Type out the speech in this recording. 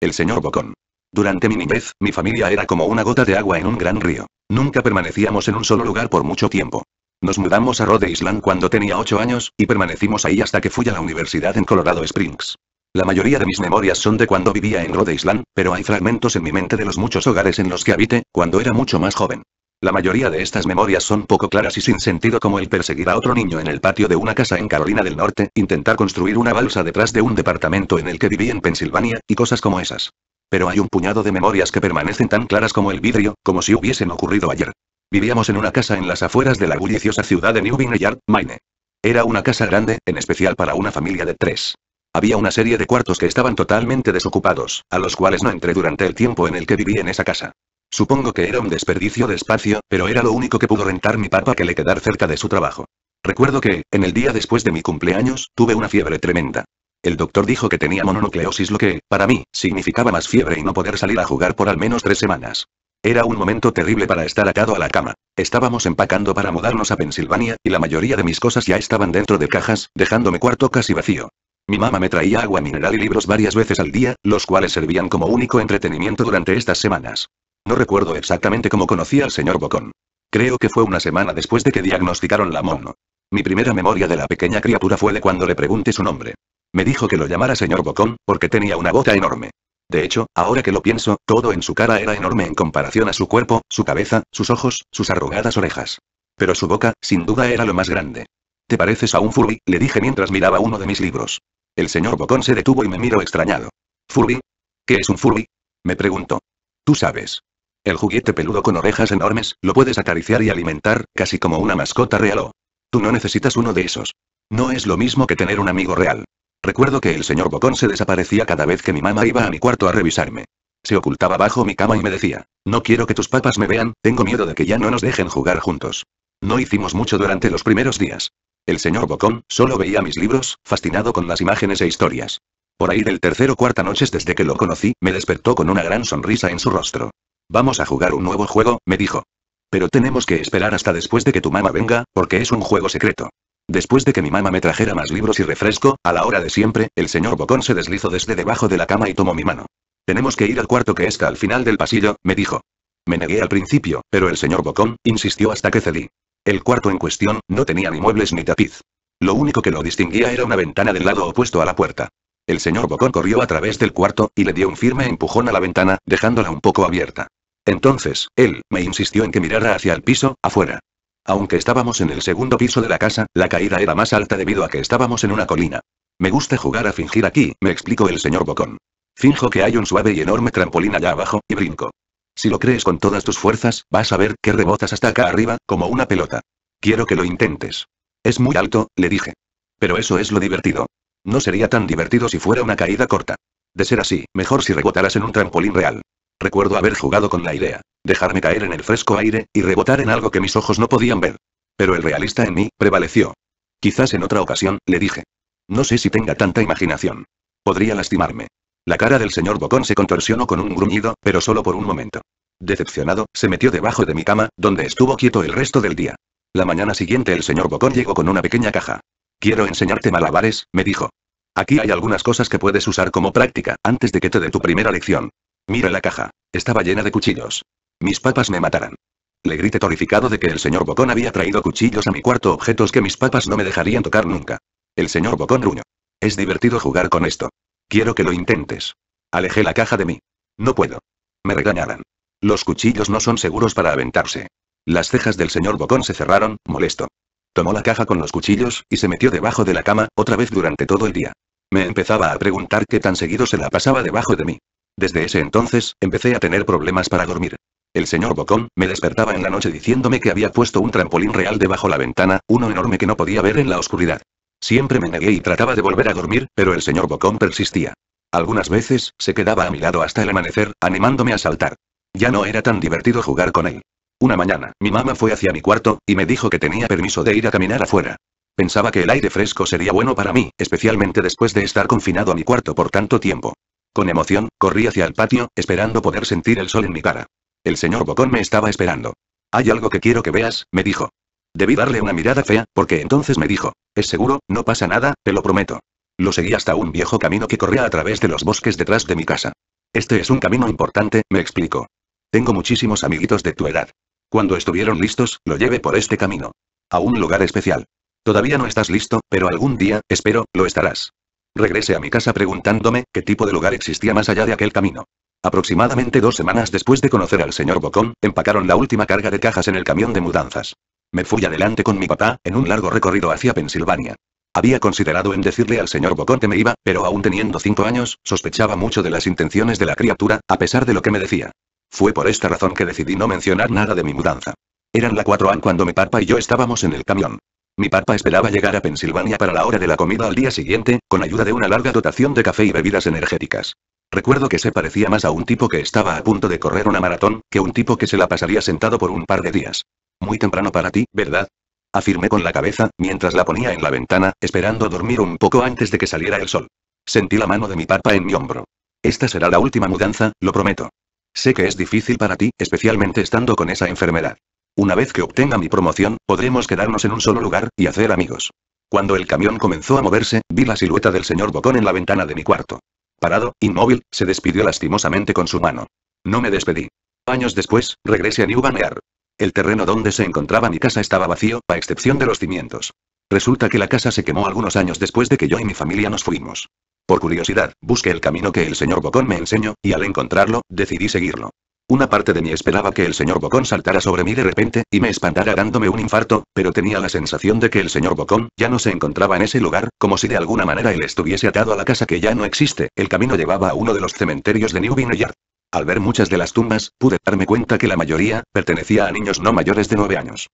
El señor Bocón. Durante mi niñez, mi familia era como una gota de agua en un gran río. Nunca permanecíamos en un solo lugar por mucho tiempo. Nos mudamos a Rhode Island cuando tenía 8 años, y permanecimos ahí hasta que fui a la universidad en Colorado Springs. La mayoría de mis memorias son de cuando vivía en Rhode Island, pero hay fragmentos en mi mente de los muchos hogares en los que habité, cuando era mucho más joven. La mayoría de estas memorias son poco claras y sin sentido como el perseguir a otro niño en el patio de una casa en Carolina del Norte, intentar construir una balsa detrás de un departamento en el que viví en Pensilvania, y cosas como esas. Pero hay un puñado de memorias que permanecen tan claras como el vidrio, como si hubiesen ocurrido ayer. Vivíamos en una casa en las afueras de la bulliciosa ciudad de New Vineyard, Maine. Era una casa grande, en especial para una familia de tres. Había una serie de cuartos que estaban totalmente desocupados, a los cuales no entré durante el tiempo en el que viví en esa casa. Supongo que era un desperdicio de espacio, pero era lo único que pudo rentar mi papá que le quedar cerca de su trabajo. Recuerdo que, en el día después de mi cumpleaños, tuve una fiebre tremenda. El doctor dijo que tenía mononucleosis lo que, para mí, significaba más fiebre y no poder salir a jugar por al menos tres semanas. Era un momento terrible para estar atado a la cama. Estábamos empacando para mudarnos a Pensilvania, y la mayoría de mis cosas ya estaban dentro de cajas, dejándome cuarto casi vacío. Mi mamá me traía agua mineral y libros varias veces al día, los cuales servían como único entretenimiento durante estas semanas. No recuerdo exactamente cómo conocí al señor Bocón. Creo que fue una semana después de que diagnosticaron la mono. Mi primera memoria de la pequeña criatura fue de cuando le pregunté su nombre. Me dijo que lo llamara señor Bocón, porque tenía una bota enorme. De hecho, ahora que lo pienso, todo en su cara era enorme en comparación a su cuerpo, su cabeza, sus ojos, sus arrugadas orejas. Pero su boca, sin duda, era lo más grande. ¿Te pareces a un Furby? le dije mientras miraba uno de mis libros. El señor Bocón se detuvo y me miró extrañado. ¿Furby? ¿Qué es un Furby? me preguntó. Tú sabes. El juguete peludo con orejas enormes, lo puedes acariciar y alimentar, casi como una mascota real o... Tú no necesitas uno de esos. No es lo mismo que tener un amigo real. Recuerdo que el señor Bocón se desaparecía cada vez que mi mamá iba a mi cuarto a revisarme. Se ocultaba bajo mi cama y me decía, no quiero que tus papás me vean, tengo miedo de que ya no nos dejen jugar juntos. No hicimos mucho durante los primeros días. El señor Bocón solo veía mis libros, fascinado con las imágenes e historias. Por ahí del tercer o cuarta noches desde que lo conocí, me despertó con una gran sonrisa en su rostro. Vamos a jugar un nuevo juego, me dijo. Pero tenemos que esperar hasta después de que tu mamá venga, porque es un juego secreto. Después de que mi mamá me trajera más libros y refresco, a la hora de siempre, el señor Bocón se deslizó desde debajo de la cama y tomó mi mano. Tenemos que ir al cuarto que está al final del pasillo, me dijo. Me negué al principio, pero el señor Bocón insistió hasta que cedí. El cuarto en cuestión no tenía ni muebles ni tapiz. Lo único que lo distinguía era una ventana del lado opuesto a la puerta. El señor Bocón corrió a través del cuarto, y le dio un firme empujón a la ventana, dejándola un poco abierta. Entonces, él, me insistió en que mirara hacia el piso, afuera. Aunque estábamos en el segundo piso de la casa, la caída era más alta debido a que estábamos en una colina. Me gusta jugar a fingir aquí, me explicó el señor Bocón. Finjo que hay un suave y enorme trampolín allá abajo, y brinco. Si lo crees con todas tus fuerzas, vas a ver que rebotas hasta acá arriba, como una pelota. Quiero que lo intentes. Es muy alto, le dije. Pero eso es lo divertido. No sería tan divertido si fuera una caída corta. De ser así, mejor si rebotaras en un trampolín real. Recuerdo haber jugado con la idea. Dejarme caer en el fresco aire, y rebotar en algo que mis ojos no podían ver. Pero el realista en mí, prevaleció. Quizás en otra ocasión, le dije. No sé si tenga tanta imaginación. Podría lastimarme. La cara del señor Bocón se contorsionó con un gruñido, pero solo por un momento. Decepcionado, se metió debajo de mi cama, donde estuvo quieto el resto del día. La mañana siguiente el señor Bocón llegó con una pequeña caja. Quiero enseñarte malabares, me dijo. Aquí hay algunas cosas que puedes usar como práctica, antes de que te dé tu primera lección. Mira la caja. Estaba llena de cuchillos. Mis papas me matarán. Le grité torificado de que el señor Bocón había traído cuchillos a mi cuarto objetos que mis papas no me dejarían tocar nunca. El señor Bocón gruñó. Es divertido jugar con esto. Quiero que lo intentes. Alejé la caja de mí. No puedo. Me regañarán. Los cuchillos no son seguros para aventarse. Las cejas del señor Bocón se cerraron, molesto. Tomó la caja con los cuchillos, y se metió debajo de la cama, otra vez durante todo el día. Me empezaba a preguntar qué tan seguido se la pasaba debajo de mí. Desde ese entonces, empecé a tener problemas para dormir. El señor Bocón me despertaba en la noche diciéndome que había puesto un trampolín real debajo la ventana, uno enorme que no podía ver en la oscuridad. Siempre me negué y trataba de volver a dormir, pero el señor Bocón persistía. Algunas veces, se quedaba a mi lado hasta el amanecer, animándome a saltar. Ya no era tan divertido jugar con él. Una mañana, mi mamá fue hacia mi cuarto, y me dijo que tenía permiso de ir a caminar afuera. Pensaba que el aire fresco sería bueno para mí, especialmente después de estar confinado a mi cuarto por tanto tiempo. Con emoción, corrí hacia el patio, esperando poder sentir el sol en mi cara. El señor Bocón me estaba esperando. Hay algo que quiero que veas, me dijo. Debí darle una mirada fea, porque entonces me dijo, es seguro, no pasa nada, te lo prometo. Lo seguí hasta un viejo camino que corría a través de los bosques detrás de mi casa. Este es un camino importante, me explicó. Tengo muchísimos amiguitos de tu edad. Cuando estuvieron listos, lo llevé por este camino. A un lugar especial. Todavía no estás listo, pero algún día, espero, lo estarás. Regresé a mi casa preguntándome qué tipo de lugar existía más allá de aquel camino. Aproximadamente dos semanas después de conocer al señor Bocón, empacaron la última carga de cajas en el camión de mudanzas. Me fui adelante con mi papá, en un largo recorrido hacia Pensilvania. Había considerado en decirle al señor Bocón que me iba, pero aún teniendo cinco años, sospechaba mucho de las intenciones de la criatura, a pesar de lo que me decía. Fue por esta razón que decidí no mencionar nada de mi mudanza. Eran la 4 an cuando mi papá y yo estábamos en el camión. Mi papá esperaba llegar a Pensilvania para la hora de la comida al día siguiente, con ayuda de una larga dotación de café y bebidas energéticas. Recuerdo que se parecía más a un tipo que estaba a punto de correr una maratón, que un tipo que se la pasaría sentado por un par de días. Muy temprano para ti, ¿verdad? Afirmé con la cabeza, mientras la ponía en la ventana, esperando dormir un poco antes de que saliera el sol. Sentí la mano de mi papa en mi hombro. Esta será la última mudanza, lo prometo. Sé que es difícil para ti, especialmente estando con esa enfermedad. Una vez que obtenga mi promoción, podremos quedarnos en un solo lugar, y hacer amigos. Cuando el camión comenzó a moverse, vi la silueta del señor Bocón en la ventana de mi cuarto. Parado, inmóvil, se despidió lastimosamente con su mano. No me despedí. Años después, regresé a New Banear. El terreno donde se encontraba mi casa estaba vacío, a excepción de los cimientos. Resulta que la casa se quemó algunos años después de que yo y mi familia nos fuimos. Por curiosidad, busqué el camino que el señor Bocón me enseñó, y al encontrarlo, decidí seguirlo. Una parte de mí esperaba que el señor Bocón saltara sobre mí de repente, y me espantara dándome un infarto, pero tenía la sensación de que el señor Bocón ya no se encontraba en ese lugar, como si de alguna manera él estuviese atado a la casa que ya no existe. El camino llevaba a uno de los cementerios de New Vineyard. Al ver muchas de las tumbas, pude darme cuenta que la mayoría, pertenecía a niños no mayores de nueve años.